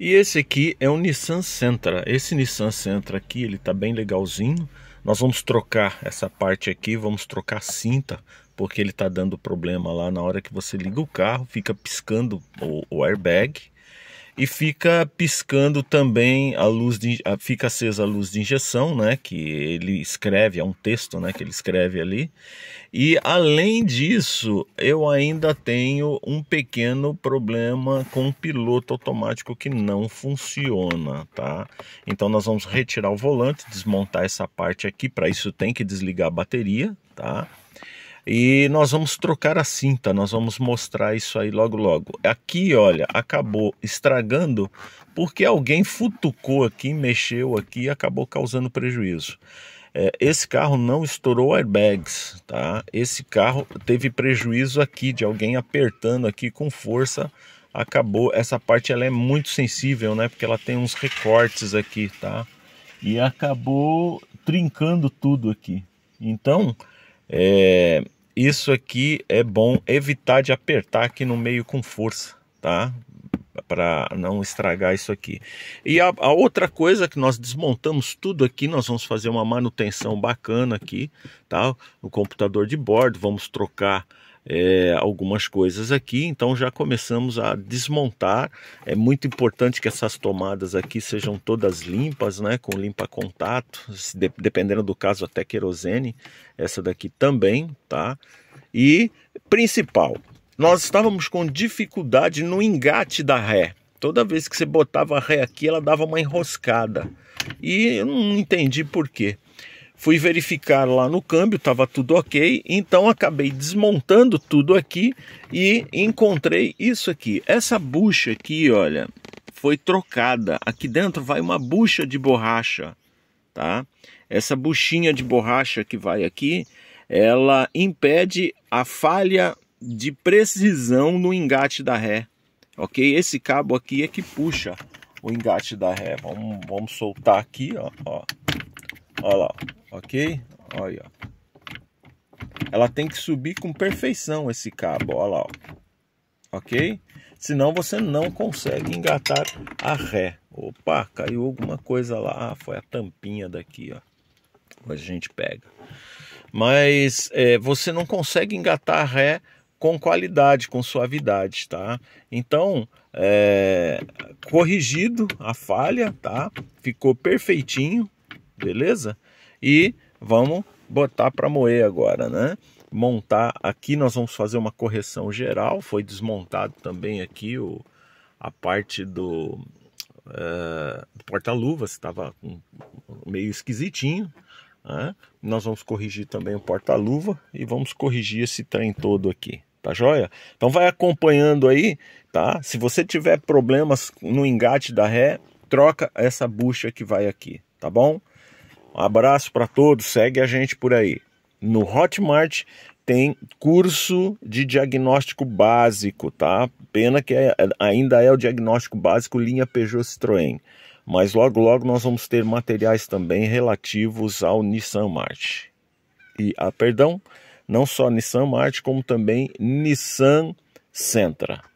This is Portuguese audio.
E esse aqui é o Nissan Sentra. Esse Nissan Sentra aqui, ele tá bem legalzinho. Nós vamos trocar essa parte aqui, vamos trocar cinta, porque ele tá dando problema lá na hora que você liga o carro, fica piscando o, o airbag e fica piscando também a luz de, fica acesa a luz de injeção, né, que ele escreve, é um texto, né, que ele escreve ali. E além disso, eu ainda tenho um pequeno problema com o piloto automático que não funciona, tá? Então nós vamos retirar o volante, desmontar essa parte aqui, para isso tem que desligar a bateria, tá? E nós vamos trocar a cinta, nós vamos mostrar isso aí logo logo. Aqui, olha, acabou estragando porque alguém futucou aqui, mexeu aqui e acabou causando prejuízo. É, esse carro não estourou airbags, tá? Esse carro teve prejuízo aqui de alguém apertando aqui com força acabou. Essa parte ela é muito sensível, né? Porque ela tem uns recortes aqui, tá? E acabou trincando tudo aqui. Então, é, isso aqui é bom evitar de apertar aqui no meio com força, tá? Para não estragar isso aqui. E a, a, outra coisa que nós desmontamos tudo aqui, nós vamos fazer uma manutenção bacana aqui, tá? O computador de bordo, vamos trocar é, algumas coisas aqui, então já começamos a desmontar. É muito importante que essas tomadas aqui sejam todas limpas, né, com limpa contato, de, dependendo do caso até querosene, essa daqui também, tá? E principal, nós estávamos com dificuldade no engate da ré. Toda vez que você botava a ré aqui, ela dava uma enroscada. E eu não entendi por quê. Fui verificar lá no câmbio, estava tudo ok, então acabei desmontando tudo aqui e encontrei isso aqui. Essa bucha aqui, olha, foi trocada. Aqui dentro vai uma bucha de borracha, tá? Essa buchinha de borracha que vai aqui, ela impede a falha de precisão no engate da ré, ok? Esse cabo aqui é que puxa o engate da ré. Vamos, vamos soltar aqui, ó, ó. Olha lá, ok? Olha ó. Ela tem que subir com perfeição esse cabo, olha lá, ó. ok? Senão você não consegue engatar a ré. Opa, caiu alguma coisa lá, ah, foi a tampinha daqui, ó. A gente pega. Mas é, você não consegue engatar a ré com qualidade, com suavidade, tá? Então, é, corrigido a falha, tá? Ficou perfeitinho, beleza? E vamos botar para moer agora, né? Montar aqui, nós vamos fazer uma correção geral, foi desmontado também aqui o, a parte do, uh, do porta-luvas, estava meio esquisitinho, né? Nós vamos corrigir também o porta-luva e vamos corrigir esse trem todo aqui, tá joia? Então vai acompanhando aí, tá? Se você tiver problemas no engate da ré, troca essa bucha que vai aqui, tá bom? Um abraço para todos, segue a gente por aí. No Hotmart tem curso de diagnóstico básico, tá? Pena que é, é, ainda é o diagnóstico básico linha Peugeot Citroën. Mas logo, logo nós vamos ter materiais também relativos ao Nissan March. E, ah, perdão, não só Nissan March, como também Nissan Sentra.